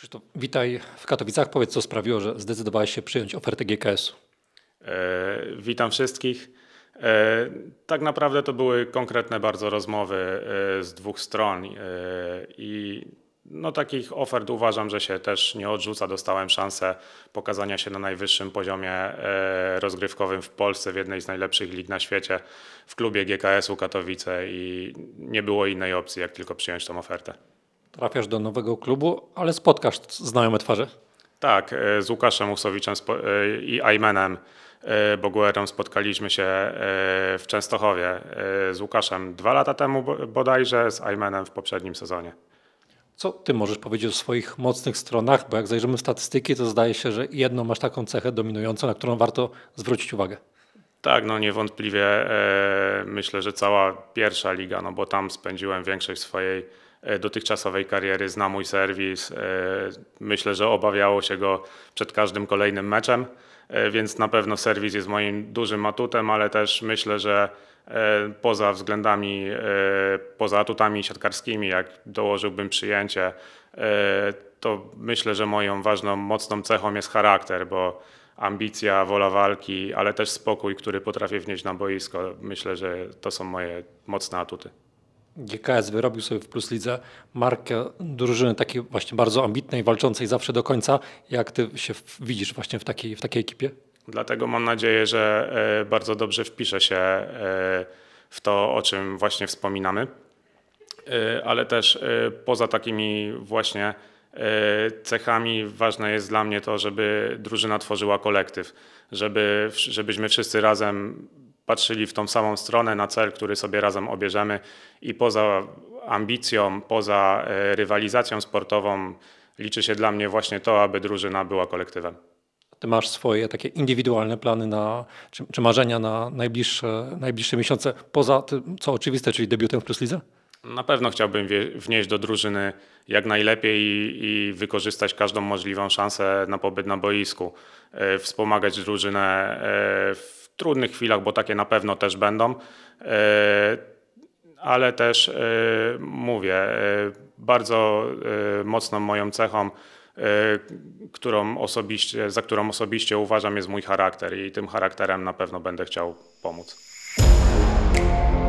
Krzysztof, witaj w Katowicach. Powiedz, co sprawiło, że zdecydowałeś się przyjąć ofertę GKS-u? E, witam wszystkich. E, tak naprawdę to były konkretne bardzo rozmowy e, z dwóch stron e, i no, takich ofert uważam, że się też nie odrzuca. Dostałem szansę pokazania się na najwyższym poziomie e, rozgrywkowym w Polsce, w jednej z najlepszych lig na świecie, w klubie GKS-u Katowice i nie było innej opcji, jak tylko przyjąć tą ofertę. Trafiasz do nowego klubu, ale spotkasz znajome twarze. Tak, e, z Łukaszem Usowiczem e, i Aymenem e, Boguerą spotkaliśmy się w Częstochowie. Z Łukaszem dwa lata temu bodajże, z Aymenem w poprzednim sezonie. Co ty możesz powiedzieć o swoich mocnych stronach? Bo jak zajrzymy w statystyki, to zdaje się, że jedną masz taką cechę dominującą, na którą warto zwrócić uwagę. Tak, no niewątpliwie myślę, że cała pierwsza liga, no bo tam spędziłem większość swojej E, dotychczasowej kariery, zna mój serwis. E, myślę, że obawiało się go przed każdym kolejnym meczem, e, więc na pewno serwis jest moim dużym atutem, ale też myślę, że poza względami, poza atutami siatkarskimi, jak dołożyłbym przyjęcie, to myślę, że moją ważną, mocną cechą jest charakter, bo ambicja, wola walki, ale też spokój, który potrafię wnieść na boisko. Myślę, że to są moje mocne atuty. GKS wyrobił sobie w Plus Lidze markę drużyny takiej właśnie bardzo ambitnej, walczącej zawsze do końca. Jak ty się widzisz właśnie w takiej, w takiej ekipie? Dlatego mam nadzieję, że e, bardzo dobrze wpiszę się e, w to, o czym właśnie wspominamy. E, ale też poza takimi właśnie cechami ważne jest dla mnie to, żeby drużyna tworzyła kolektyw, żeby, żebyśmy wszyscy razem patrzyli w tą samą stronę na cel, który sobie razem obierzemy i poza ambicją, poza e, rywalizacją sportową liczy się dla mnie właśnie to, aby drużyna była kolektywem. Ty masz swoje takie indywidualne plany na, czy, czy marzenia na najbliższe, najbliższe miesiące, poza tym, co oczywiste, czyli debiutem w Plus Lidze? Na pewno chciałbym wnieść do drużyny jak najlepiej i, i, wykorzystać każdą możliwą szansę na pobyt na boisku. E, wspomagać drużynę e, w trudnych chwilach, bo takie na pewno też będą, e, ale też e, mówię, e, bardzo mocną moją cechą, którą osobiście, za którą osobiście uważam jest mój charakter i tym charakterem na pewno będę chciał pomóc.